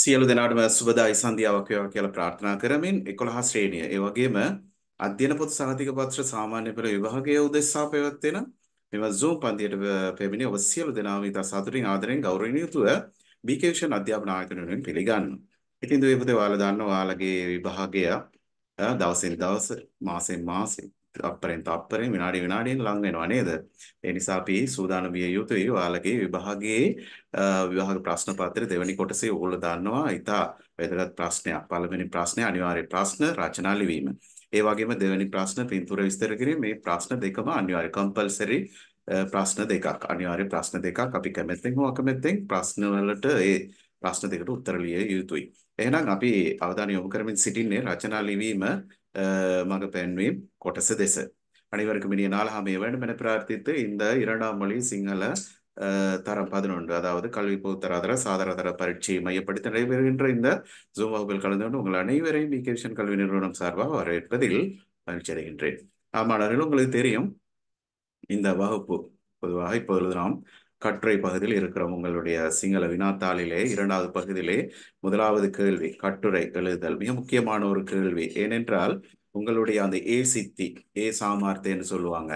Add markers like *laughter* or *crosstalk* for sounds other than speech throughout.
සියලු දෙනාටම සුබදායි සන්ධ්‍යාවක් වේවා කියලා ප්‍රාර්ථනා කරමින් 11 ශ්‍රේණිය ඒ වගේම අධ්‍යයන පොත් සහතික පත්‍ර සාමාන්‍ය පෙළ විභාගයේ උදෙසා පැවැත්වෙන මෙම Zoom පන්තියට පැමිණි ඔබ සියලු දෙනාම ඉතා සතුටින් ආදරෙන් ගෞරවණීය යුතුව BK විෂන් අධ්‍යාපන ආයතන වෙනුවෙන් පිළිගන්නවා. ඉතින් දුවේ පුතේ ඔයාලා දන්නවා ඔයාලගේ විභාගය දවසින් දවස මාසෙන් මාසේ තප්පරෙන් තප්පරෙන් විනාඩි විනාඩියෙන් ලඟ වෙනවා නේද? ඒ නිසා අපි සූදානම් විය යුතුයි. ඔයාලගේ විභාගයේ විභාග ප්‍රශ්න පත්‍රයේ දෙවැනි කොටසේ ඕගොල්ලෝ දන්නවා. ඉතා වැදගත් ප්‍රශ්නයක්. පළවෙනි ප්‍රශ්නේ අනිවාර්ය ප්‍රශ්න රචනා ලිවීම. ඒ වගේම දෙවැනි ප්‍රශ්න පින්තූර විස්තර කිරීම. මේ ප්‍රශ්න දෙකම අනිවාර්ය කම්පල්සරි ප්‍රශ්න දෙකක්. අනිවාර්ය ප්‍රශ්න දෙකක් අපි කැමැත්තෙන් හෝ අකමැත්තෙන් ප්‍රශ්න වලට ඒ ප්‍රශ්න දෙකට උත්තර ලිය යුතුයි. එහෙනම් අපි අවධානය යොමු කරමින් සිටින්නේ රචනා ලිවීම மக පැන්වීම් කොටස දෙස. அனைவருக்கும் இனிய நாலாமைய வேண்டும் என பிரார்த்தித்து இந்த இரண்டாம் மொழி சிங்கள தரம் பதினொன்று அதாவது கல்வி பொதுத்தராதர சாதாரதர பரீட்சையை மையப்படுத்தி நடைபெறுகின்ற இந்த ஜூம் வகுப்பில் கலந்து கொண்டு உங்கள் அனைவரையும் ஈகேஷன் கல்வி நிறுவனம் சார்பாக வரவேற்பதில் மகிழ்ச்சி அடைகின்றேன் மாணவர்கள் உங்களுக்கு தெரியும் இந்த வகுப்பு பொதுவாக இப்பொழுது நாம் கட்டுரை பகுதியில் இருக்கிற உங்களுடைய சிங்கள வினாத்தாளிலே இரண்டாவது பகுதியிலே முதலாவது கேள்வி கட்டுரை எழுதல் மிக முக்கியமான ஒரு கேள்வி ஏனென்றால் உங்களுடைய அந்த ஏ சித்தி ஏ சாமார்த்தேன்னு சொல்லுவாங்க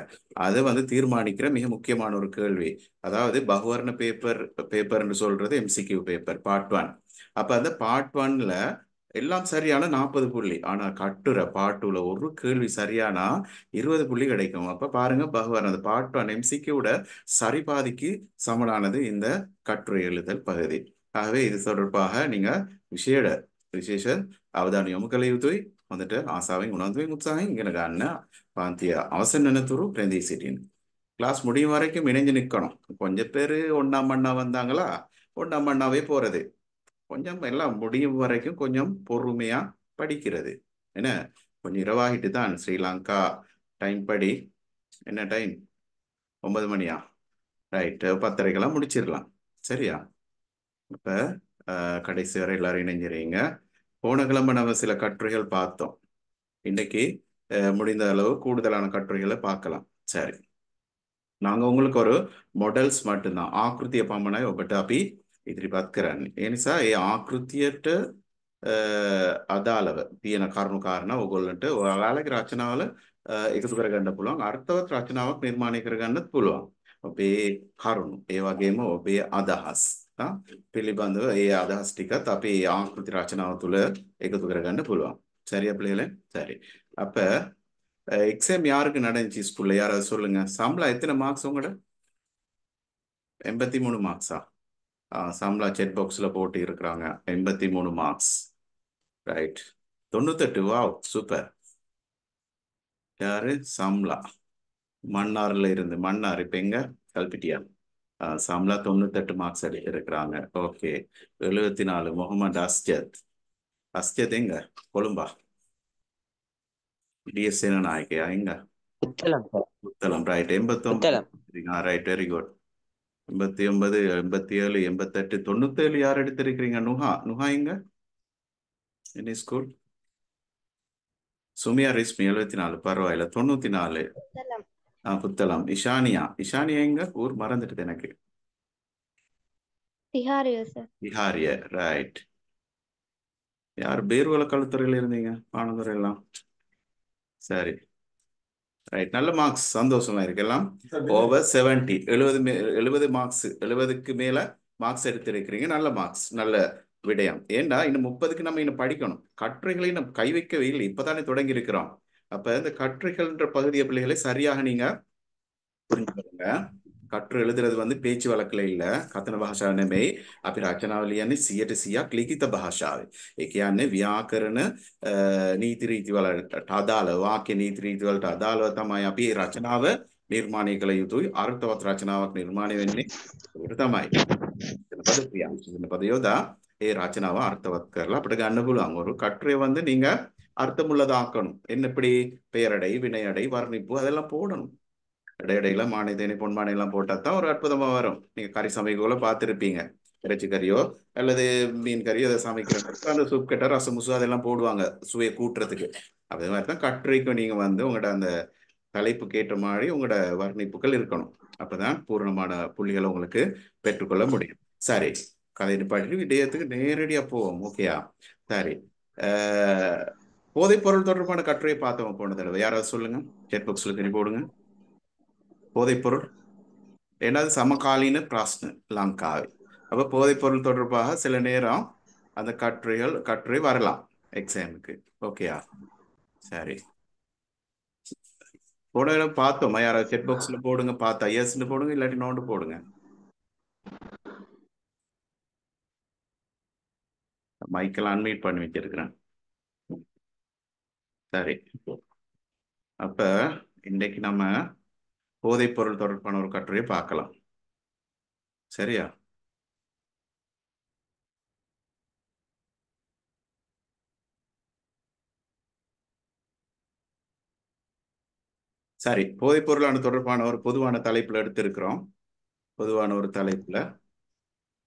அதை வந்து தீர்மானிக்கிற மிக முக்கியமான ஒரு கேள்வி அதாவது பகுவர்ண பேப்பர் பேப்பர்னு சொல்றது எம்சிக்யூ பேப்பர் பார்ட் ஒன் அப்ப அந்த பார்ட் ஒன்ல எல்லாம் சரியான நாற்பது புள்ளி ஆனால் கட்டுரை பாட்டுல ஒரு கேள்வி சரியானா இருபது புள்ளி கிடைக்கும் அப்போ பாருங்க பகவான் அந்த பாட்டு எம்சிக்கியோட சரிபாதிக்கு சமலானது இந்த கட்டுரை எழுதல் பகுதி ஆகவே இது தொடர்பாக நீங்க விசேட விசேஷ அவதானியம் கலையுதோய் வந்துட்டு ஆசாவை உணர்ந்தவை உற்சாகம் எனக்கு அண்ணன் பாந்திய அவசர நினைத்துரு பிரந்தி சிட்டின்னு கிளாஸ் முடியும் வரைக்கும் இணைஞ்சு நிற்கணும் கொஞ்சம் பேர் ஒன்றாம் அண்ணா வந்தாங்களா ஒன்றாம் அண்ணாவே போகிறது கொஞ்சம் எல்லாம் முடியும் வரைக்கும் கொஞ்சம் பொறுமையாக படிக்கிறது என்ன கொஞ்சம் இரவாகிட்டு தான் ஸ்ரீலங்கா டைம் படி என்ன டைம் ஒன்பது மணியா ரைட்டு பத்தரைக்கெல்லாம் முடிச்சிடலாம் சரியா இப்போ கடைசி வரை எல்லாரும் இணைஞ்சிருங்க போன கிழமை நம்ம சில கட்டுரைகள் பார்த்தோம் இன்றைக்கி முடிந்த அளவு கூடுதலான கட்டுரைகளை பார்க்கலாம் சரி நாங்கள் உங்களுக்கு ஒரு மொடல்ஸ் மட்டும்தான் ஆக்கிருத்திய பாம்பனாய் ஒப்பட்டாப்பி ඉදිරිපත් කරන්නේ. ඒ නිසා ඒ ආකෘතියට අදාළව තියෙන කරුණු කාරණා ඕගොල්ලන්ට ඔයාලගේ රචනාවල එකතු කරගන්න පුළුවන්. අර්ථවත් රචනාවක් නිර්මාණය කරගන්නත් පුළුවන්. ඔබේ කරුණු, ඒ වගේම ඔබේ අදහස් පිළිබඳව ඒ අදහස් ටිකත් අපි ආකෘති රචනාව තුළ එකතු කරගන්න පුළුවන්. சரியா பிள்ளைகளே சரி அப்ப எக்ஸாம் யாருக்கு நடந்துச்சு ஸ்கூல்ல யாராவது சொல்லுங்க சம்பளம் எத்தனை மார்க்ஸ் உங்களோட எண்பத்தி மூணு மார்க்ஸா சம்லா செக் பாக்ஸில் போட்டு இருக்கிறாங்க எண்பத்தி மூணு மார்க்ஸ் ரைட் தொண்ணூத்தெட்டு வா சூப்பர் யாரு சம்லா மன்னார்ல இருந்து மன்னார் இப்போ எங்க கல்பிட்டியா சம்லா தொண்ணூத்தெட்டு மார்க்ஸ் இருக்கிறாங்க ஓகே எழுபத்தி நாலு முகமது அஸ்ஜத் அஸ்ஜத் எங்க கொழும்பா டிஎஸ் நாயக்கியா எங்க புத்தளம் ரைட் எண்பத்தொம்பது ரைட் வெரி குட் எண்பத்தி ஒன்பது எண்பத்தி ஏழு எண்பத்தெட்டு தொண்ணூத்தேழு யார் எடுத்திருக்கிறீங்க நுஹா நுஹா எங்க என்ன ஸ்கூல் சுமியா ரிஸ்மி எழுபத்தி நாலு பரவாயில்ல தொண்ணூத்தி நாலு ஆஹ் புத்தளம் இஷானியா இஷானியா எங்க ஊர் மறந்துட்டது எனக்கு திஹாரிய ரைட் யார் பேர்வல கழுத்துறையில இருந்தீங்க பானதுறை எல்லாம் சரி ரைட் நல்ல மார்க்ஸ் சந்தோஷமா இருக்கலாம் ஓவர் செவன்டி எழுபது எழுபது மார்க்ஸ் எழுபதுக்கு மேல மார்க்ஸ் எடுத்திருக்கிறீங்க நல்ல மார்க்ஸ் நல்ல விடயம் ஏன்னா இன்னும் முப்பதுக்கு நம்ம இன்னும் படிக்கணும் கட்டுரைகளை நம்ம கை வைக்கவே இல்லை இப்பதானே தொடங்கி இருக்கிறோம் அப்ப இந்த கட்டுரைகள்ன்ற பகுதிய பிள்ளைகளை சரியாக நீங்க பாருங்க කට්ටර எழுதுறது வந்து பேச்சு වළක්කල இல்ல කතන භාෂාව නෙමෙයි අපි රචනාව ලියන්නේ 100%ක් ලිඛිත භාෂාවේ. ඒ කියන්නේ ව්‍යාකරණ නීති රීති වලට අදාළ වාක්‍ය නීති රීති වලට අදාළව තමයි අපි රචනාව නිර්මාණය කළ යුතුයි අර්ථවත් රචනාවක් නිර්මාණය වෙන්නේ ඒකට තමයි. පද ප්‍රියා පද යොදා ඒ රචනාව அர்த்தවත් කරලා අපිට ගන්න පුළුවන්. ஒரு கட்டுரையை வந்து நீங்க அர்த்தமுள்ளதாக்கணும். என்ன இப்படி பெயரடை வினையடை வர்ணிப்பு அதெல்லாம் போடணும். இடையிடையில மானை பொன்மானிலாம் போட்டால் தான் ஒரு அற்புதமாக வரும் நீங்கள் கறி சமைக்கக்குள்ள பார்த்துருப்பீங்க இறைச்சி கறியோ அல்லது மீன் கறியோ அதை சமைக்கிற அந்த சூப் கட்டர் ரசம் முசு அதெல்லாம் போடுவாங்க சுவையை கூட்டுறதுக்கு அதே மாதிரி தான் கட்டுரைக்கும் நீங்கள் வந்து உங்களோட அந்த தலைப்புக்கு ஏற்ற மாதிரி உங்களோட வர்ணிப்புகள் இருக்கணும் அப்போதான் பூர்ணமான புள்ளிகளை உங்களுக்கு பெற்றுக்கொள்ள முடியும் சரி கதை நிப்பாட்டி விடயத்துக்கு நேரடியாக போவோம் ஓகேயா சரி போதைப் பொருள் தொடர்பான கட்டுரையை பார்த்தோம் போன தடவை யாராவது சொல்லுங்க செட் புக்ஸ்ல திரும்பி போடுங்க போதைப்பொருள் ஏன்னா சமகாலீன பிராஸ்ன லங்காவை அப்போ போதைப்பொருள் தொடர்பாக சில நேரம் அந்த கட்டுரைகள் கட்டுரை வரலாம் எக்ஸாமுக்கு ஓகேயா சரி போட பார்த்தோம் யாராவது செட் பாக்ஸ்ல போடுங்க பார்த்தா எஸ்ன்னு போடுங்க இல்லாட்டி நோண்டு போடுங்க மைக்கெல்லாம் அன்மீட் பண்ணி வச்சிருக்கிறேன் சரி அப்போ இன்னைக்கு நம்ம போதைப் பொருள் தொடர்பான ஒரு கட்டுரையை பார்க்கலாம் சரியா சரி போதைப் பொருளான தொடர்பான ஒரு பொதுவான தலைப்புல எடுத்திருக்கிறோம் பொதுவான ஒரு தலைப்புல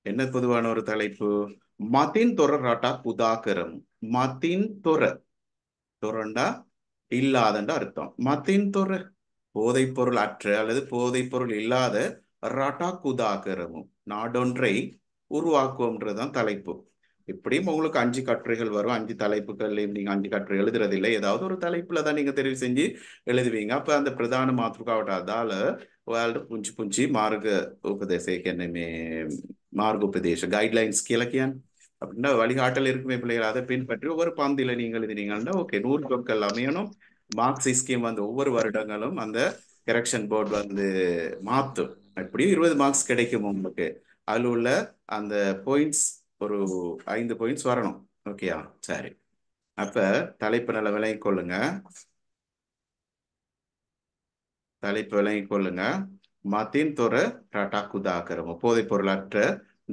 என்ன பொதுவான ஒரு தலைப்பு மதின் தொர ராட்டா புதாகரம் மதின் தொர தொரண்டா இல்லாதண்டா அர்த்தம் மதின் தொர போதைப்பொருள் அற்ற அல்லது போதைப்பொருள் இல்லாத ரட்டாக்குதாகரமும் நாடொன்றை உருவாக்குவோம்ன்றதுதான் தலைப்பு எப்படியும் உங்களுக்கு அஞ்சு கட்டுரைகள் வரும் அஞ்சு தலைப்புகள்லையும் நீங்கள் அஞ்சு கட்டுரை எழுதுறதில்லை ஏதாவது ஒரு தலைப்பில் தான் நீங்கள் தெரிவு செஞ்சு எழுதுவீங்க அப்போ அந்த பிரதான வேர்ல்டு వాళ్ళు புஞ்சி மார்க మార్గ என்னமே மார்க் உபதேச கைட்லைன்ஸ் கிழக்கியான் அப்படின்னா வழிகாட்டல் இருக்குமே பிள்ளைகள் அதை பின்பற்றி ஒவ்வொரு பந்தில நீங்கள் எழுதினீங்கன்னா ஓகே நூறு பொருட்கள் அமையணும் மார்க்ஸ் ஸ்கீம் வந்து ஒவ்வொரு வருடங்களும் அந்த கரெக்ஷன் போர்டு வந்து மாற்றும் எப்படியும் இருபது மார்க்ஸ் கிடைக்கும் உங்களுக்கு அதில் உள்ள அந்த பாயிண்ட்ஸ் ஒரு ஐந்து பாயிண்ட்ஸ் வரணும் ஓகேயா சரி அப்ப தலைப்பு நல்ல விலகி கொள்ளுங்க தலைப்பு விலகி கொள்ளுங்க மத்தின் டாட்டா குதாக்கிறோம் போதைப் பொருளற்ற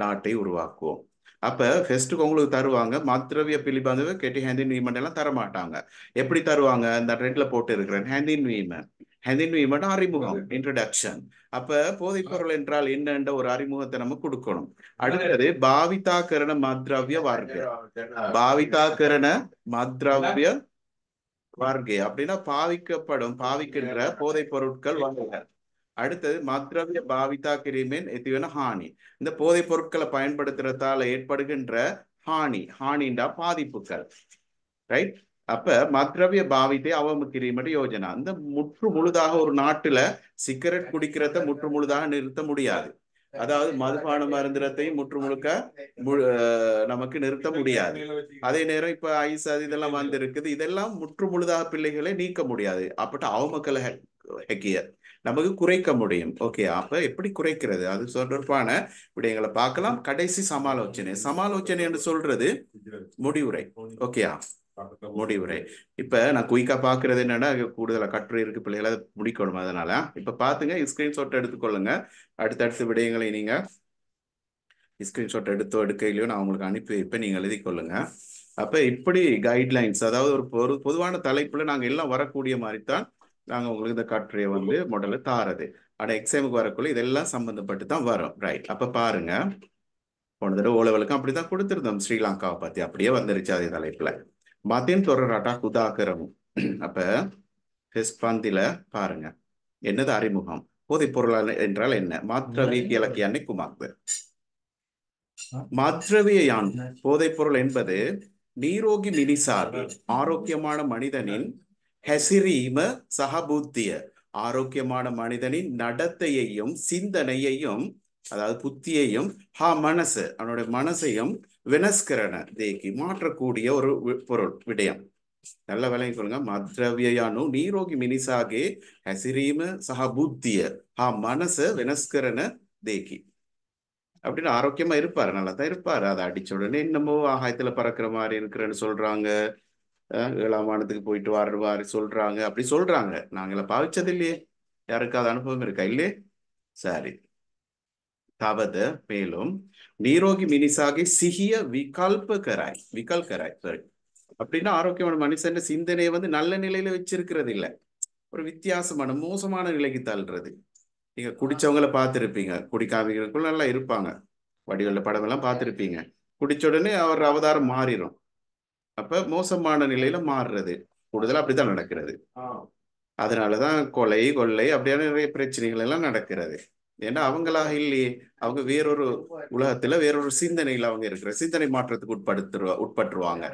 நாட்டை உருவாக்குவோம் அப்போ ஃபெஸ்ட்டுக்கு உங்களுக்கு தருவாங்க மத்திரவிய பிலிபாந்தவை கெட்டி ஹேந்தின் வீமெண்ட் தரமாட்டாங்க எப்படி தருவாங்க இந்த ரெட்டில் போட்டு இருக்கிறேன் ஹேந்தின் வீமெண்ட் ஹெந்தின் வீமெண்ட் அறிமுகம் இன்ட்ரடக்ஷன் அப்ப போதைப்பொருள் என்றால் என்னன்ற ஒரு அறிமுகத்தை நம்ம கொடுக்கணும் அடுத்தது பாவிதாக்கரண மத்ரவ்ய வர்க்க பாவிதாக்கரண மத்ரவ்ய வார்கை அப்படின்னா பாவிக்கப்படும் பாவிக்கின்ற போதைப் பொருட்கள் வர்க்க அடுத்தது மத்ரவிய பாவிதா கிரிமின் எத்திவன ஹானி இந்த போதைப் பொருட்களை பயன்படுத்துறதால ஏற்படுகின்ற ஹானி ஹானின்டா பாதிப்புகள் ரைட் அப்ப மத்ரவிய பாவித்தை அவமக்கிரிமட்டு யோஜனா இந்த முற்று முழுதாக ஒரு நாட்டுல சிகரெட் குடிக்கிறத முற்று முழுதாக நிறுத்த முடியாது அதாவது மதுபான மருந்திரத்தையும் முற்று முழுக்க நமக்கு நிறுத்த முடியாது அதே நேரம் இப்ப ஐஸ் அது இதெல்லாம் வந்திருக்குது இதெல்லாம் முற்று முழுதாக பிள்ளைகளை நீக்க முடியாது அப்பட்ட அவமக்கள் ஹெக்கியர் நமக்கு குறைக்க முடியும் ஓகே அப்ப எப்படி குறைக்கிறது அது தொடர்பான விடயங்களை பார்க்கலாம் கடைசி சமாலோச்சனை சமாலோச்சனை என்று சொல்றது முடிவுரை ஓகேயா முடிவுரை இப்ப நான் குயிக்கா பாக்குறது என்னன்னா கூடுதலா கட்டுரை இருக்கு பிள்ளைகளை முடிக்கணும் அதனால இப்ப பாத்துங்க ஸ்கிரீன்ஷாட் எடுத்துக்கொள்ளுங்க அடுத்தடுத்த விடயங்களை நீங்க ஸ்கிரீன்ஷாட் எடுத்தோ எடுக்கையிலையோ நான் உங்களுக்கு அனுப்பி வைப்பேன் நீங்கள் எழுதி கொள்ளுங்க அப்போ இப்படி கைட்லைன்ஸ் அதாவது ஒரு பொது பொதுவான தலைப்பில் நாங்கள் எல்லாம் வரக்கூடிய மாதிரி தான் நாங்கள் உங்களுக்கு இந்த கட்டுரையை வந்து முதல்ல தாரது ஆனால் எக்ஸாமுக்கு வரக்குள்ள இதெல்லாம் சம்மந்தப்பட்டு தான் வரும் ரைட் அப்போ பாருங்க போன தடவை ஓலவலுக்கும் அப்படி தான் கொடுத்துருந்தோம் ஸ்ரீலங்காவை பற்றி அப்படியே வந்துருச்சு அதே தலைப்பில் மத்தியம் தொடராட்டா குதாகரம் அப்போ ஃபெஸ்ட் பந்தில பாருங்க என்னது அறிமுகம் போதை பொருள் என்றால் என்ன மாத்ரவி இலக்கியான்னு குமாக்கு மாத்ரவியான் போதைப் பொருள் என்பது நீரோகி மினிசார் ஆரோக்கியமான மனிதனின் ஹெசிரீம சகபுத்திய ஆரோக்கியமான மனிதனின் நடத்தையையும் சிந்தனையையும் அதாவது புத்தியையும் ஹா மனசு அவனுடைய மனசையும் வினஸ்கரண தேக்கி மாற்றக்கூடிய ஒரு பொருள் விடயம் நல்ல விலையும் சொல்லுங்க மத்ரவியானு நீரோகி மினிசாகே ஹசிரீம சகபுத்திய ஹா மனசு வினஸ்கரண தேக்கி அப்படின்னு ஆரோக்கியமா இருப்பாரு நல்லா தான் இருப்பாரு அதை அடிச்ச உடனே என்னமோ ஆகாயத்துல பறக்கிற மாதிரி இருக்கிறேன்னு சொல்றாங்க ஏழாம் வானத்துக்கு போயிட்டு வாரு மாதிரி சொல்றாங்க அப்படி சொல்றாங்க நாங்கள பாவிச்சது இல்லையே யாருக்காவது அனுபவம் இருக்கா இல்லையே சரி தாவது மேலும் நீரோகி மினிசாகி சிகிய விகல்ப கராய் விகல் கராய் சாரி அப்படின்னா ஆரோக்கியமான மனுஷன் சிந்தனையை வந்து நல்ல நிலையில வச்சிருக்கிறது இல்லை ஒரு வித்தியாசமான மோசமான நிலைக்கு தள்ளுறது நீங்க குடிச்சவங்களை பார்த்துருப்பீங்க குடிக்காமிகளுக்குள்ள நல்லா இருப்பாங்க வடிவல்ல படமெல்லாம் பார்த்துருப்பீங்க குடிச்ச உடனே அவர் அவதாரம் மாறிடும் அப்ப மோசமான நிலையில மாறுறது கூடுதலா அப்படிதான் நடக்கிறது அதனாலதான் கொலை கொள்ளை அப்படியான நிறைய பிரச்சனைகள் எல்லாம் நடக்கிறது ஏன்னா அவங்களாக இல்லையே அவங்க வேறொரு உலகத்துல வேறொரு சிந்தனையில் அவங்க இருக்கிற சிந்தனை மாற்றத்துக்கு உட்படுத்துருவா உட்பட்டுருவாங்க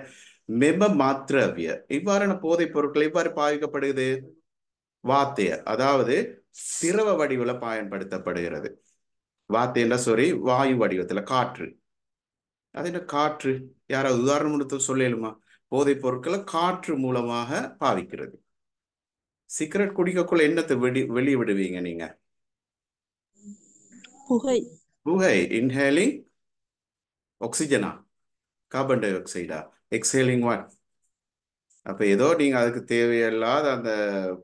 மெம மாத்திரவிய இவ்வாறான போதைப் பொருட்கள் இவ்வாறு பாவிக்கப்படுகிறது வாத்திய அதாவது சிரவ வடிவுல பயன்படுத்தப்படுகிறது வாத்தியன்னா சொல்லி வாயு வடிவத்துல காற்று அது என்ன காற்று யாராவது உதாரணம் எடுத்து சொல்லலுமா போதைப் பொருட்களை காற்று மூலமாக பாவிக்கிறது சிகரெட் குடிக்கக்குள்ள என்னத்தை வெடி வெளியே விடுவீங்க நீங்க புகை புகை இன்ஹேலிங் ஆக்சிஜனா கார்பன் டை ஆக்சைடா எக்ஸேலிங் ஒன் அப்போ ஏதோ நீங்கள் அதுக்கு தேவையில்லாத அந்த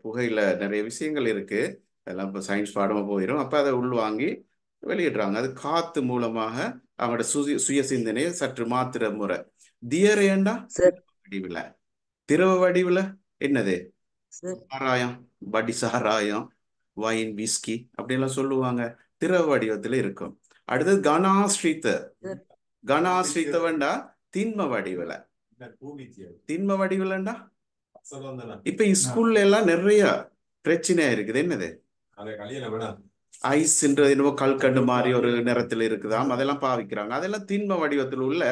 புகையில நிறைய விஷயங்கள் இருக்குது அதெல்லாம் இப்போ சயின்ஸ் பாடமாக போயிடும் அப்போ அதை உள்வாங்கி வெளியிடுறாங்க அது காத்து மூலமாக அவங்களோட சுய சுய சிந்தனையை சற்று மாத்திர முறை தியர் ஏண்டா வடிவில் திரவ வடிவில் என்னது சாராயம் வடி சாராயம் வைன் விஸ்கி அப்படின்லாம் சொல்லுவாங்க திரவ வடிவத்துல இருக்கும் அடுத்தது கனாஸ்ரீத்த கனாஸ்ரீத்த வேண்டா திண்ம வடிவில் திண்ம வடிவில்ண்டா இப்ப ஸ்கூல்ல எல்லாம் நிறைய பிரச்சனையா இருக்குது என்னது ஐஸ்ன்றது என்னவோ கல்கண்டு மாதிரி ஒரு நிறத்துல இருக்குதாம் அதெல்லாம் பாவிக்கிறாங்க அதெல்லாம் திண்ம வடிவத்தில் உள்ள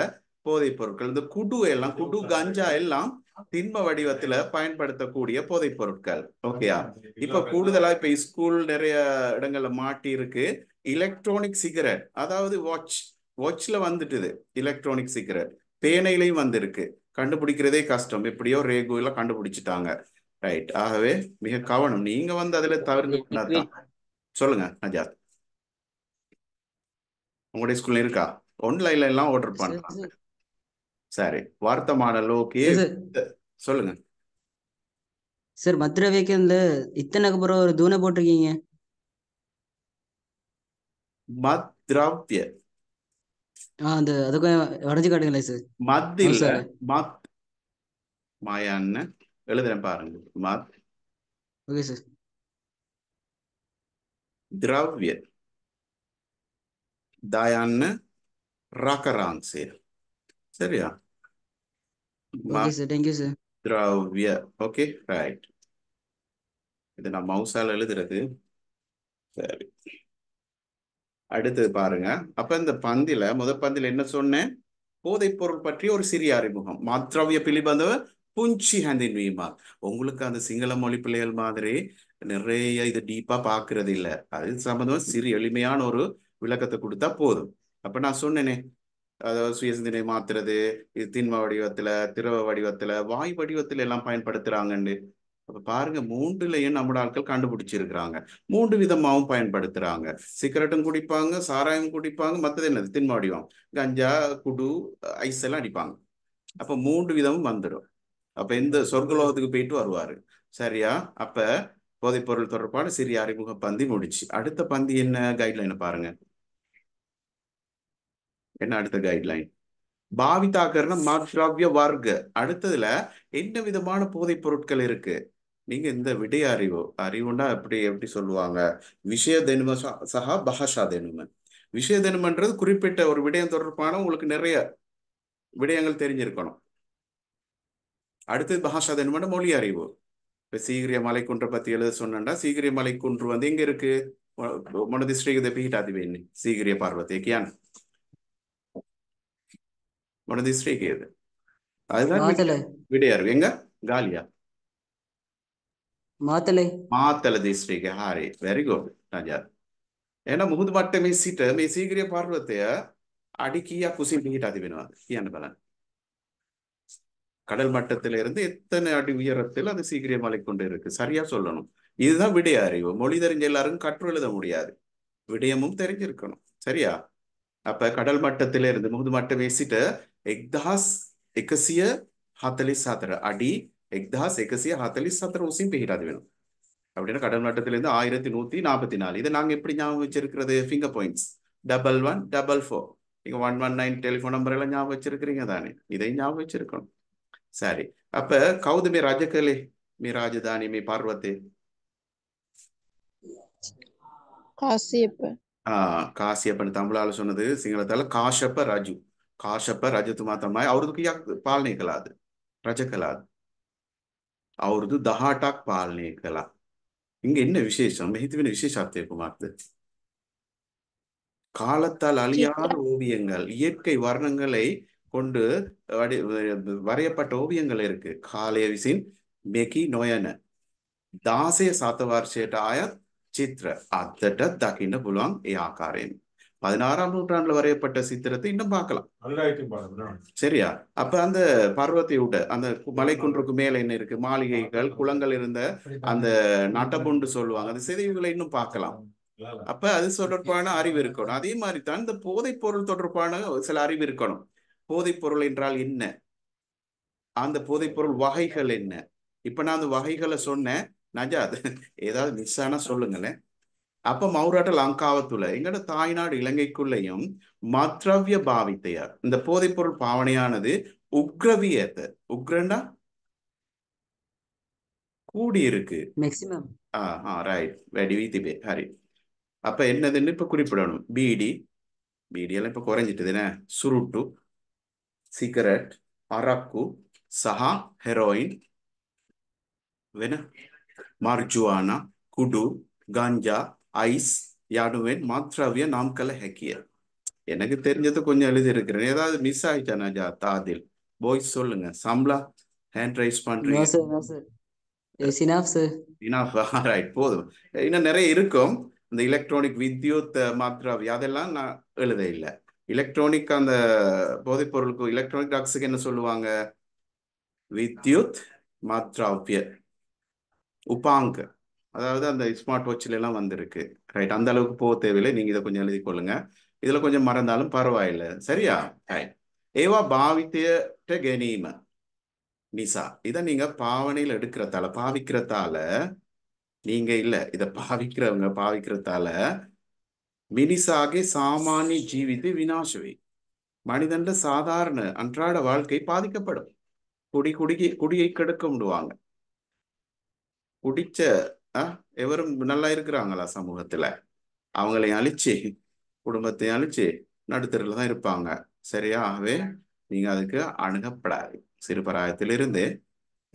போதைப் பொருட்கள் இந்த குடு எல்லாம் குடு கஞ்சா எல்லாம் திண்ம வடிவத்துல பயன்படுத்தக்கூடிய போதைப் பொருட்கள் ஓகேயா இப்ப கூடுதலா இப்ப ஸ்கூல் நிறைய இடங்கள்ல மாட்டி இருக்கு எலக்ட்ரானிக் சிகரெட் அதாவது வாட்ச் வாட்ச்ல வந்துட்டுது எலக்ட்ரானிக் சிகரெட் பேனையிலையும் வந்திருக்கு கண்டுபிடிக்கிறதே கஷ்டம் எப்படியோ ரேகு எல்லாம் கண்டுபிடிச்சிட்டாங்க ரைட் ஆகவே மிக கவனம் நீங்க வந்து அதுல தவிர்த்து சொல்லுங்க அஜாத் உங்களுடைய ஸ்கூல்ல இருக்கா ஒன்லைன்ல எல்லாம் ஆர்டர் பண்றாங்க சரி வார்த்தமானலோக்கு சொல்லுங்க சார் மதுரை வீக்கெண்ட்ல இத்தனை அப்புறம் ஒரு தூணை போட்டிருக்கீங்க மத்ராவ்திய ஆ அந்த அதுக்கும் வரைஞ்சு காட்டுங்களேன் சார் மத் இல்ல மத் மாயான்னு எழுதுறேன் பாருங்க மத் ஓகே சார் ද්‍රව්‍ය දයන්න රකරාංශය சரியா okay sir thank you sir திரவ்ய ஓகே ரைட் இது நான் மவுசால் எழுதுறது சரி அடுத்தது பாருங்க அப்ப இந்த பந்தில முத பந்தில என்ன சொன்னேன் போதைப் பொருள் பற்றி ஒரு சிறிய அறிமுகம் மாத்ரவிய பிலிபந்தவ புஞ்சி ஹந்தின் வீமா உங்களுக்கு அந்த சிங்கள மொழி பிள்ளைகள் மாதிரி நிறைய இது டீப்பாக பார்க்கறது இல்லை அது சம்மந்தம் சிறு எளிமையான ஒரு விளக்கத்தை கொடுத்தா போதும் அப்போ நான் சொன்னேனே அதாவது சுயசிந்தனை மாத்துறது இது திண்ம வடிவத்தில் திரவ வடிவத்தில் வாய் வடிவத்தில் எல்லாம் பயன்படுத்துகிறாங்கன்னு அப்போ பாருங்க மூன்றுலையும் நம்ம ஆட்கள் கண்டுபிடிச்சிருக்கிறாங்க மூன்று விதமாகவும் பயன்படுத்துகிறாங்க சிகரெட்டும் குடிப்பாங்க சாராயம் குடிப்பாங்க மற்றது என்னது திண்ம வடிவம் கஞ்சா குடு ஐஸ் எல்லாம் அடிப்பாங்க அப்போ மூன்று விதமும் வந்துடும் அப்போ இந்த சொர்க்கலோகத்துக்கு போயிட்டு வருவார் சரியா அப்போ போதைப்பொருள் தொடர்பான சிறிய அறிமுக பந்தி முடிச்சு அடுத்த பந்தி என்ன கைட்லைனை பாருங்க என்ன அடுத்த கைட்லைன் பாவிதாக்கர்னா மாத்ராவிய வர்க்க அடுத்ததுல என்ன விதமான போதைப் பொருட்கள் இருக்கு நீங்க இந்த விடய அறிவு அறிவுன்னா எப்படி எப்படி சொல்லுவாங்க விஷய தெனும சஹா பஹாஷா தெனும விஷய தினம்ன்றது குறிப்பிட்ட ஒரு விடயம் தொடர்பான உங்களுக்கு நிறைய விடயங்கள் தெரிஞ்சிருக்கணும் அடுத்தது பகாஷா தினமன்ற மொழி அறிவு இப்போ சீகிரிய மலைக்குன்றை பற்றி எழுத சொன்னேன்டா சீகிரிய மலைக்குன்று வந்து எங்கே இருக்கு මොන දිස්ත්‍රික්කද පිහිටාති වෙන්නේ සීගිරිය පර්වතය කියන්නේ මොන දිස්ත්‍රික්කයේද அதுதான் விடையாரு எங்க காலியா මාතලේ මාතල දිස්ත්‍රික්කය හරි very good නජා එහෙනම් මුහුදු මට්ටමේ සිට මේ සීගිරිය පර්වතය අඩි කීයක් උසින් පිහිටා තිබෙනවද කියන්න බලන්න கடல் மட்டத்தில இருந்து எத்தனை அடி உயரத்தில் அது சீக்கிரம் கொண்டு இருக்கு சரியா சொல்லணும் இதுதான் விடய அறிவு மொழி தெரிஞ்ச எல்லாரும் கற்று எழுத முடியாது விடயமும் தெரிஞ்சிருக்கணும் சரியா அப்ப கடல் மட்டத்தில இருந்து முகுது மட்டம் பேசிட்டு எக்தாஸ் எக்கசிய ஹாத்தலி சாத்திர அடி எக்தாஸ் எக்கசிய ஹாத்தலி சாத்திர ஊசியும் පිහිටද வேணும் அப்படின்னா கடல் மட்டத்திலேருந்து ஆயிரத்தி நூற்றி நாற்பத்தி நாலு இதை நாங்கள் எப்படி ஞாபகம் வச்சிருக்கிறது finger points double one double four நீங்கள் one one nine telephone number எல்லாம் ஞாபகம் வச்சிருக்கிறீங்க தானே இதை ஞாபகம் வச்சிருக்கணும் சரி அப்ப கௌது மீ ராஜகலி மீ ராஜதானி மீ பார்வதி காசியப்பன் தமிழால சொன்னது சிங்களத்தால காஷப்ப ராஜு காஷப்ப ரஜத்து மாத்தமாய் அவருக்கு பாலனைகளாது ரஜகலாது அவரது தஹாட்டாக் பாலனைகளா இங்க என்ன விசேஷம் மெஹித்துவின் விசேஷார்த்தே குமார்த்து காலத்தால் அழியாத ஓவியங்கள் இயற்கை வர்ணங்களை கொண்டு வடி வரையப்பட்ட ஓவியங்கள் இருக்கு காலேவிசின் மெகி நோயன தாசே 16 සතවර්ෂයට ஆய චිත්‍ර අදට දකින්න පුළුවන් யாக்காரேன் பதினாறாம் நூற்றாண்டுல வரையப்பட்ட சித்திரத்தை இன்னும் பார்க்கலாம் சரியா அப்ப அந்த பருவத்தை பர்வத்தையோட அந்த மலைக்குன்றுக்கு மேல என்ன இருக்கு மாளிகைகள் குளங்கள் இருந்த அந்த நட்டபுண்டு சொல்லுவாங்க அந்த சிதைவுகளை இன்னும் பார்க்கலாம் அப்ப அது தொடர்பான அறிவு இருக்கணும் அதே மாதிரி தான் இந்த போதைப் பொருள் தொடர்பான சில அறிவு இருக்கணும் போதைப் பொருள் என்றால் என்ன அந்த போதைப் பொருள் வகைகள் என்ன இப்ப நான் அந்த வகைகளை சொன்னேன் நஜா ஏதாவது மிஸ் ஆனா சொல்லுங்களேன் அப்ப மௌராட்டல் அங்காவத்துல எங்கட தாய்நாடு இலங்கைக்குள்ளேயும் மத்ரவ்ய பாவித்தையார் இந்த போதைப் பொருள் பாவனையானது உக்ரவியத்த உக்ரண்டா கூடி இருக்கு ஹரி அப்ப என்னதுன்னு இப்ப குறிப்பிடணும் பிடி பிடி எல்லாம் இப்ப குறைஞ்சிட்டுது என்ன சுருட்டு சிகரெட் அரக்கு சஹா ஹெரோயின் వెన மார்ஜுவானா குடு காஞ்சா ஐஸ் யானுவேன் மாத்ராவிய நாம் கல ஹெக்கியர் எனக்கு தெரிஞ்சது கொஞ்சம் எழுதியிருக்கிறேன் ஏதாவது மிஸ் ஆயிட்டானா ஜா தாதில் போய் சொல்லுங்க சம்லா ஹேண்ட் ரைஸ் பண்றீங்க *laughs* போதும் இன்னும் நிறைய இருக்கும் இந்த எலக்ட்ரானிக் வித்யுத் மாத்ராவி அதெல்லாம் நான் எழுத இல்லை எலக்ட்ரானிக் அந்த போதைப் பொருளுக்கு எலக்ட்ரானிக் டாக்ஸுக்கு என்ன சொல்லுவாங்க வித்யுத் மாத்ராவிய உபாங்க அதாவது அந்த ஸ்மார்ட் வாட்ச்ல எல்லாம் வந்திருக்கு ரைட் அந்த அளவுக்கு போக தேவையில்லை நீங்கள் இதை கொஞ்சம் எழுதி கொள்ளுங்க இதில் கொஞ்சம் மறந்தாலும் பரவாயில்லை சரியா ரைட் ஏவா பாவித்திய கெனீம நிசா இதை நீங்கள் பாவனையில் எடுக்கிறதால பாவிக்கிறதால நீங்கள் இல்லை இதை பாவிக்கிறவங்க பாவிக்கிறதால மினிசாகே சாமானிய ජීවිතේ විනාශ වෙයි. சாதாரண அன்றாட வாழ்க்கை பாதிக்கப்படும் குடி குடிகை குடியை கெடுக்க விடுவாங்க குடிச்ச எவரும் நல்லா இருக்கிறாங்களா சமூகத்துல அவங்களையும் அழிச்சு குடும்பத்தை அழிச்சு நடுத்தரில் தான் இருப்பாங்க சரியா ஆகவே நீங்க அதுக்கு அணுகப்படாது சிறுபராயத்திலிருந்து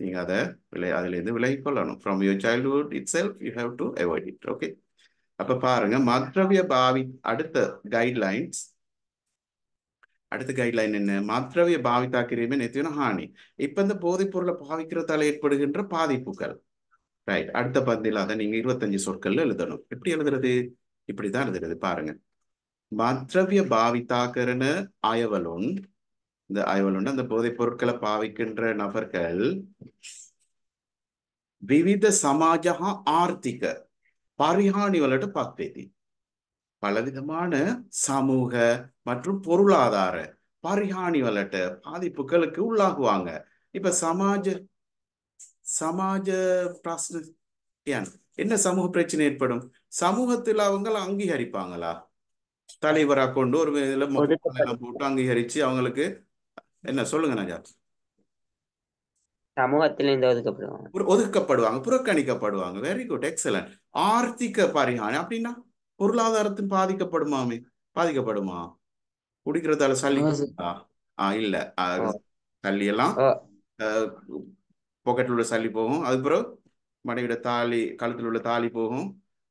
நீங்க அதை விலை அதிலிருந்து விலகி கொள்ளணும் from your childhood itself you have to avoid it okay அப்ப பாருங்க மத்ரவிய பாவி அடுத்த கைட்லைன்ஸ் அடுத்த கைட்லைன் என்ன மத்ரவிய பாவித்தாக்கிறதுமே நெத்தியன ஹானி இப்ப இந்த போதைப் பொருளை பாவிக்கிறதால ஏற்படுகின்ற பாதிப்புகள் ரைட் அடுத்த பந்தியில் அதை நீங்க இருபத்தஞ்சு சொற்கள்ல எழுதணும் எப்படி எழுதுறது இப்படிதான் எழுதுறது பாருங்க மத்ரவிய பாவித்தாக்கரன அயவலுன் இந்த அயவலுன் அந்த போதைப் பொருட்களை பாவிக்கின்ற நபர்கள் விவித சமாஜா ஆர்த்திக பரிகாணி වලට පත්වෙති. பலவிதமான சமூக மற்றும் பொருளாதார பரிகாணி வலட்ட பாதிப்புகளுக்கு உள்ளாகுவாங்க இப்ப சமாஜ சமாஜ பிரச்சனை என்ன சமூக பிரச்சனை ஏற்படும் சமூகத்தில் அவங்க அங்கீகரிப்பாங்களா தலைவரா கொண்டு ஒரு இதில் போட்டு அங்கீகரிச்சு அவங்களுக்கு என்ன சொல்லுங்க நஜாத் ஒதுக்கப்படுவாங்க ஒதுக்கப்படுவாங்க புறக்கணிக்கப்படுவாங்க வெரி குட் எக்ஸலன்ட் ஆர்த்திக பரிகாரம் அப்படின்னா பொருளாதாரத்தின் பாதிக்கப்படுமாமே பாதிக்கப்படுமா குடிக்கிறதால சளி ஆஹ் இல்ல சளி எல்லாம் பாக்கெட்ல உள்ள சளி போகும் அது பிறகு மனைவிட தாலி கழுத்தில் உள்ள தாலி போகும்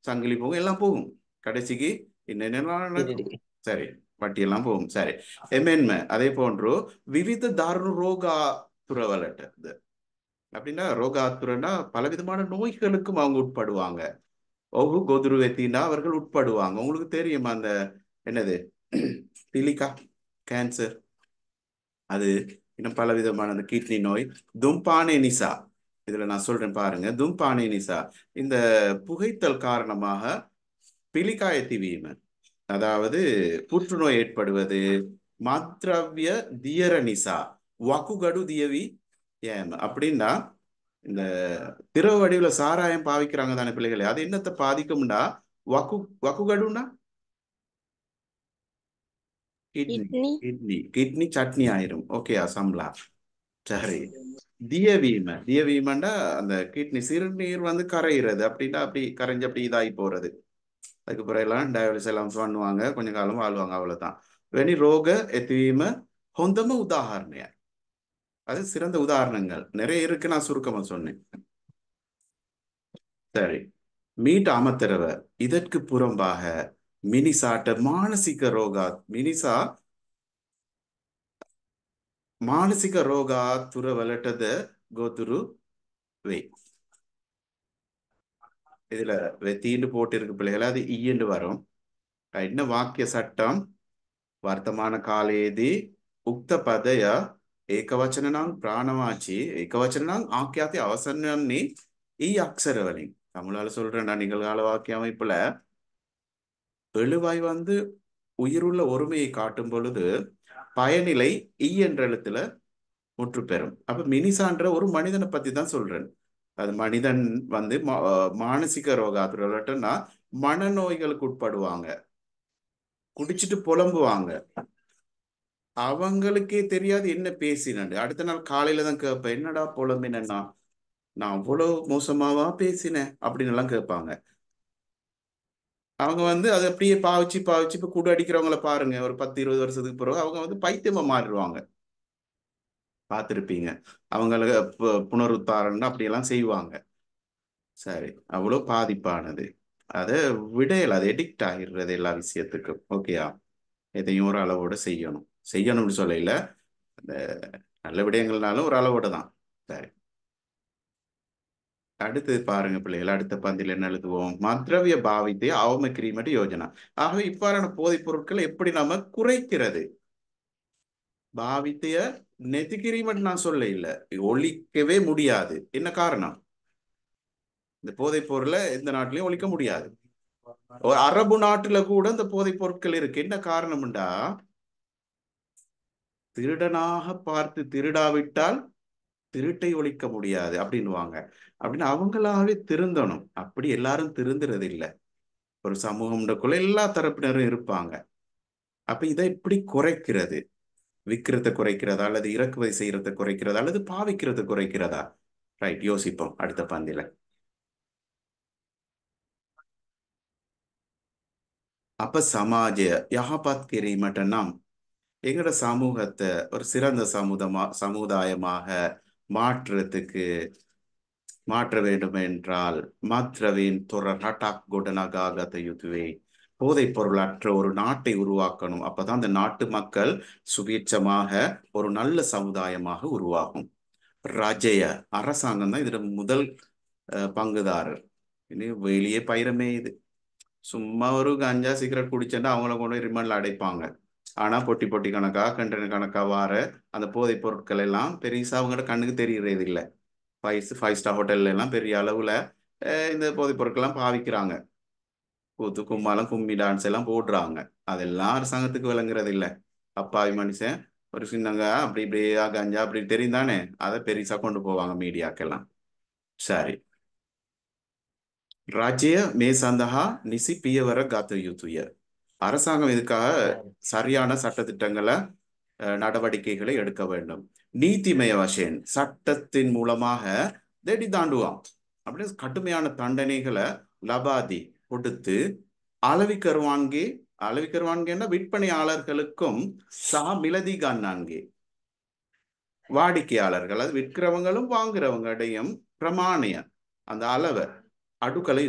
சங்கிலி போகும் எல்லாம் போகும் கடைசிக்கு என்னென்ன சரி வட்டி எல்லாம் போகும் சரி எம்என்ம அதே போன்று விவித தாரண ரோகா துறவலட்டு அப்படின்னா ரோகாத்துரனா பலவிதமான நோய்களுக்கும் அவங்க உட்படுவாங்க ஒகு கோதுருவேத்தின்னா அவர்கள் உட்படுவாங்க உங்களுக்கு தெரியும் அந்த என்னது பிலிகா கேன்சர் அது இன்னும் பலவிதமான அந்த கிட்னி நோய் தும்பானே நிசா இதுல நான் சொல்றேன் பாருங்க தும்பானே நிசா இந்த புகைத்தல் காரணமாக பிலிகாயத்தி வீமன் அதாவது புற்றுநோய் ஏற்படுவது மாத்ரவ்ய தியரநிசா வகுகடு தியவி ஏன் அப்படின்னா இந்த திரவ வடிவுல சாராயம் பாவிக்கிறாங்க தானே பிள்ளைகளை அது என்னத்தை பாதிக்கும்னா வக்கு வக்குகடுனா கிட்னி கிட்னி கிட்னி சட்னி ஆயிரும் ஓகே அசம்லா சரி தியவீமை தியவீமண்டா அந்த கிட்னி சிறுநீர் வந்து கரைகிறது அப்படின்னா அப்படி கரைஞ்சு அப்படி இதாகி போறது அதுக்கு பிறகு எல்லாம் டயாலிஸ் எல்லாம் பண்ணுவாங்க கொஞ்ச காலம் வாழ்வாங்க அவ்வளவுதான் வெனி ரோக எத்திவீமை ஹொந்தமும் உதாகரணையா அது சிறந்த உதாரணங்கள் நிறைய இருக்கு நான் சுருக்கமா சொன்னேன் சரி மீட் அமத்திரவ இதற்கு புறம்பாக மினிசாட்ட மானசிக ரோகாத் மினிசா மானசிக ரோகா வளட்டத கோதுரு வே இதுல வெத்தின்னு போட்டிருக்கு பிள்ளைகள் அது ஈண்டு வரும் என்ன வாக்கிய சட்டம் வர்த்தமான காலேதி உக்த பதைய ඒකවචනනම් பிராணவாச்சி ඒකවචනනම් ආඛ්‍යාති අවසන් වෙන්නේ ඊ වලින් සමුලාල සොල්රණා නිගල් ගාල වාක්‍යම அமைப்புல එළුවයි வந்து උයිරුල්ල ஒருமையை காட்டும் பொழுது பயனிலை ஈ என்ற எழுத்துல முற்று பெறும் அப்ப மினிசான்ற ஒரு மனிதனை பத்தி தான் சொல்றேன் அது மனிதன் வந்து மானசிக ரோகாத்துறன்னா மனநோய்களுக்கு உட்படுவாங்க குடிச்சிட்டு புலம்புவாங்க அவங்களுக்கே தெரியாது என்ன பேசினண்டு அடுத்த நாள் காலையில தான் கேட்பேன் என்னடா புலம்பினா நான் அவ்வளோ மோசமாவா பேசினேன் அப்படின்னு எல்லாம் கேட்பாங்க அவங்க வந்து அதை அப்படியே பாவிச்சு பாவிச்சு இப்போ கூட அடிக்கிறவங்கள பாருங்க ஒரு பத்து இருபது வருஷத்துக்கு பிறகு அவங்க வந்து பைத்தியமா மாறிடுவாங்க பார்த்துருப்பீங்க அவங்களுக்கு புனருத்தாரணம் அப்படியெல்லாம் செய்வாங்க சரி அவ்வளோ பாதிப்பானது அதை விடையல அது எடிக்ட் ஆகிடுறது எல்லா விஷயத்துக்கும் ஓகேயா எதையும் ஒரு அளவோட செய்யணும் செய்யணும்னு சொல்லல அந்த நல்ல விடயங்கள்னாலும் ஒரு அளவோட தான் சரி அடுத்தது பாருங்க பிள்ளைகள் அடுத்த பந்தியில் என்ன எழுதுவோம் மத்ரவிய பாவித்து அவம மட்டும் யோஜனா ஆகவே இவ்வாறான போதைப் பொருட்களை எப்படி நாம குறைக்கிறது பாவித்தைய நெதுக்கிரீமட் நான் சொல்ல இல்லை ஒழிக்கவே முடியாது என்ன காரணம் இந்த போதைப் பொருளை எந்த நாட்டிலையும் ஒழிக்க முடியாது ஒரு அரபு நாட்டுல கூட இந்த போதைப் பொருட்கள் இருக்கு என்ன காரணம்டா திருடனாக பார்த்து திருடாவிட்டால் திருட்டை ஒழிக்க முடியாது அப்படின்வாங்க அப்படின்னு அவங்களாவே திருந்தணும் அப்படி எல்லாரும் திருந்துறது இல்லை ஒரு சமூகம்ன்றக்குள்ள எல்லா தரப்பினரும் இருப்பாங்க அப்ப இதை இப்படி குறைக்கிறது விற்கிறத குறைக்கிறதா அல்லது இறக்குமதி செய்யறத குறைக்கிறதா அல்லது பாவிக்கிறத குறைக்கிறதா ரைட் யோசிப்போம் அடுத்த பந்தில அப்ப சமாஜ யாக பார்த்து மட்டும் நாம் எங்களோட சமூகத்தை ஒரு சிறந்த சமுதமா சமுதாயமாக மாற்றுறதுக்கு மாற்ற வேண்டும் என்றால் மாற்றவேன் துற நட்டாக் குடனகாகத யுதுவே போதைப் பொருள் அற்ற ஒரு நாட்டை உருவாக்கணும் அப்பதான் அந்த நாட்டு மக்கள் சுபீட்சமாக ஒரு நல்ல சமுதாயமாக உருவாகும் ரஜய அரசாங்கம் தான் இதோட முதல் பங்குதாரர் இனி வெளியே பயிரமே இது சும்மா ஒரு கஞ்சா சிகரெட் குடிச்சேன்னா அவங்கள கொண்டு ரிமண்டில் அடைப்பாங்க ஆனால் பொட்டி பொட்டி கணக்காக கண்டெய்னர் கணக்காக வார அந்த போதைப் பொருட்கள் எல்லாம் பெருசாக அவங்களோட கண்ணுக்கு தெரியறது இல்லை ஃபைவ் ஃபைவ் ஸ்டார் ஹோட்டல்ல எல்லாம் பெரிய அளவில் இந்த போதைப் பொருட்கள்லாம் பாவிக்கிறாங்க கூத்து கும்மாலம் கும்மி டான்ஸ் எல்லாம் போடுறாங்க அதெல்லாம் அரசாங்கத்துக்கு விளங்குறது இல்லை அப்பாவி மனுஷன் ஒரு சின்னங்க அப்படி இப்படியா கஞ்சா அப்படி தெரிந்தானே அதை பெருசா கொண்டு போவாங்க மீடியாக்கெல்லாம் சரி ராஜ்ய மேசாந்தகா நிசி பியவர காத்த யூத்துயர் அரசாங்கம் இதுக்காக சரியான சட்டத்திட்டங்களை நடவடிக்கைகளை எடுக்க வேண்டும் நீதிமய வசேன் சட்டத்தின் மூலமாக தேடி தாண்டுவான் அப்படின்னு கடுமையான தண்டனைகளை லபாதி கொடுத்து அளவிக்கருவான்கே அளவிக்கருவான்கேன்னா விற்பனையாளர்களுக்கும் சா மிலதி கான்னான்கே வாடிக்கையாளர்கள் அது விற்கிறவங்களும் வாங்குறவங்களையும் பிரமாணிய அந்த அளவை அடுக்கலை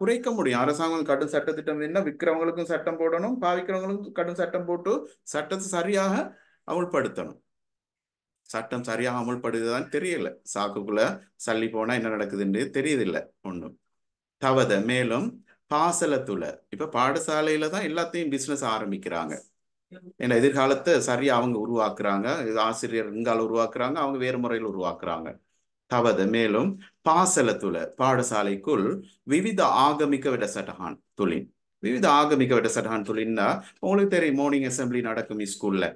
குறைக்க முடியும் அரசாங்கம் கடும் சட்டத்திட்டம் என்ன விற்கிறவங்களுக்கும் சட்டம் போடணும் பாவிக்கிறவங்களுக்கும் கடும் சட்டம் போட்டு சட்டத்தை சரியாக அமுல்படுத்தணும் சட்டம் சரியாக அமுல்படுதுதான் தெரியல சாக்குக்குள்ள சல்லி போனா என்ன நடக்குதுன்றது தெரியுதில்ல ஒன்றும் தவத மேலும் பாசலத்துல இப்ப பாடசாலையில தான் எல்லாத்தையும் பிசினஸ் ஆரம்பிக்கிறாங்க ஏன்னா எதிர்காலத்தை சரியா அவங்க உருவாக்குறாங்க ஆசிரியர் இங்கால உருவாக்குறாங்க அவங்க வேறு முறையில் உருவாக்குறாங்க மேலும் பாசலத்துல பாடசாலைக்குள் விவித ஆகமிக்க விட சட்டகான் துளின் விவித ஆகமிக்க விட சட்டகான் துளின்னா உங்களுக்கு தெரியும் மார்னிங் அசம்பிளி நடக்கும் ஸ்கூல்ல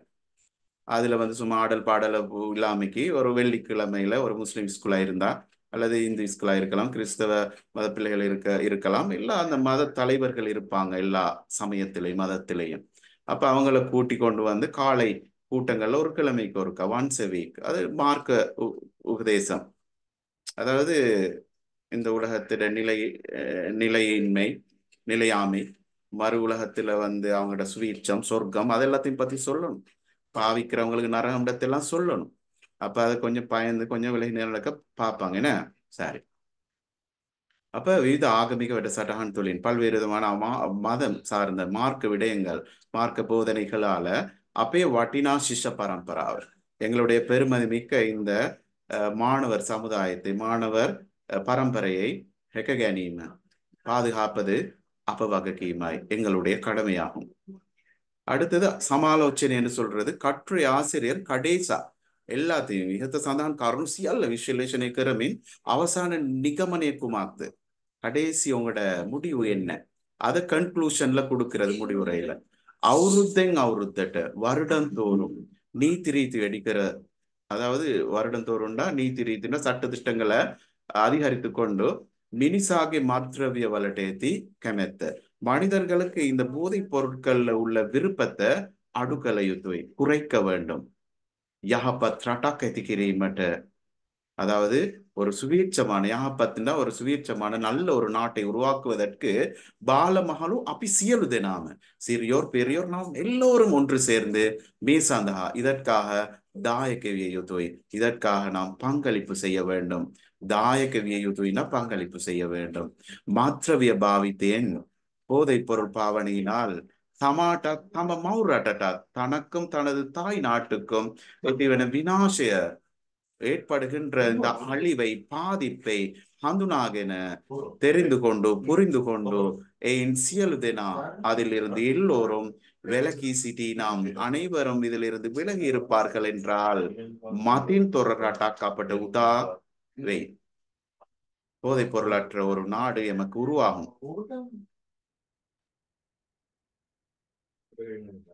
அதில் வந்து சும்மா ஆடல் பாடல இல்லாமைக்கு ஒரு வெள்ளிக்கிழமையில ஒரு முஸ்லீம் ஸ்கூலாக இருந்தால் அல்லது இந்து ஸ்கூலாக இருக்கலாம் கிறிஸ்தவ மத பிள்ளைகள் இருக்க இருக்கலாம் இல்லை அந்த மத தலைவர்கள் இருப்பாங்க எல்லா சமயத்திலையும் மதத்திலையும் அப்போ அவங்கள கூட்டி கொண்டு வந்து காலை கூட்டங்களில் ஒரு கிழமைக்கு ஒரு ஒன்ஸ் எ வீக் அது மார்க்க உபதேசம் அதாவது இந்த உலகத்தில நிலை நிலையின்மை நிலையாமை மறு உலகத்துல வந்து அவங்களோட சுவீட்சம் சொர்க்கம் அது எல்லாத்தையும் பத்தி சொல்லணும் பாவிக்கிறவங்களுக்கு நரகம் இடத்தெல்லாம் சொல்லணும் அப்ப அதை கொஞ்சம் பயந்து கொஞ்சம் விலை நிலக்க பார்ப்பாங்க என்ன சாரி அப்ப விவித ஆகமிக விட சட்டகான் தொழில் பல்வேறு விதமான மதம் சார்ந்த மார்க்க விடயங்கள் மார்க்க போதனைகளால அப்பயே வட்டினா சிஷ பரம்பரா அவர் எங்களுடைய பெருமதி மிக்க இந்த மாணவர் சமுதாயத்தை மாணவர் பரம்பரையை ஹெக்ககேனியும பாதுகாப்பது அப்பவகக்கியுமாய் எங்களுடைய கடமையாகும் அடுத்தது சமாலோச்சனை சொல்றது கற்றை ஆசிரியர் கடைசா எல்லாத்தையும் ඉහත සඳහන් කරුණු සියල්ල විශ්ලේෂණය කරමින් அவசான නිගමනය කුමක්ද? கடைசி உங்களோட முடிவு என்ன? அதை கன்க்ளூஷன்ல கொடுக்கிறது முடிவுரையில அவருத்தெங் அவருத்தட்ட வருடந்தோறும் நீதி ரீதி வெடிக்கிற அதாவது வருடந்தோறும்டா நீதி ரீதினா திட்டங்களை அதிகரித்து கொண்டு மினிசாகி மாத்திரவிய வலட்டேத்தி கமெத்த மனிதர்களுக்கு இந்த போதைப் பொருட்கள்ல உள்ள விருப்பத்தை அடுக்கலையுத்துவை குறைக்க வேண்டும் யகப்பத் ரட்டாக்கத்திக்கிறீமட்ட அதாவது ஒரு சுவீட்சமான யாகப்பத்துனா ஒரு சுவீட்சமான நல்ல ஒரு நாட்டை உருவாக்குவதற்கு பாலமகளும் அப்படி சியலுதே நாம சிறியோர் பெரியோர் நாம் எல்லோரும் ஒன்று சேர்ந்து மீசாந்தகா இதற்காக தாயக்கவியுதுவை இதற்காக நாம் பங்களிப்பு செய்ய வேண்டும் தாயக்கவிய பங்களிப்பு செய்ய வேண்டும் மாற்றவிய பாவித்தேன் போதை பொருள் பாவனையினால் தமாட்டா தம மௌராட்டா தனக்கும் தனது தாய் நாட்டுக்கும் வினாசிய ஏற்படுகின்ற இந்த அழிவை பாதிப்பை ஹந்துனாகென தெரிந்து கொண்டு புரிந்து கொண்டு ஏன் அதில் அதிலிருந்து எல்லோரும் விலகி சிட்டி நாம் அனைவரும் இதிலிருந்து விலகி இருப்பார்கள் என்றால் மதின் காப்பட்ட உதா போதை பொருளற்ற ஒரு நாடு எமக்கு உருவாகும்